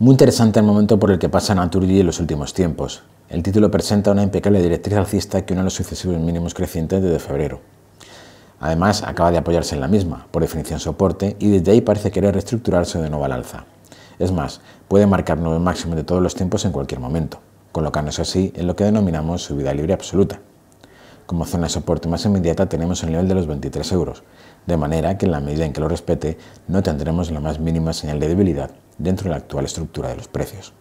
Muy interesante el momento por el que pasa Naturgy en los últimos tiempos. El título presenta una impecable directriz alcista que une los sucesivos mínimos crecientes desde febrero. Además, acaba de apoyarse en la misma, por definición soporte, y desde ahí parece querer reestructurarse de nuevo al alza. Es más, puede marcar nuevos máximos de todos los tiempos en cualquier momento, colocándose así en lo que denominamos subida libre absoluta. Como zona de soporte más inmediata tenemos el nivel de los 23 euros, de manera que en la medida en que lo respete no tendremos la más mínima señal de debilidad dentro de la actual estructura de los precios.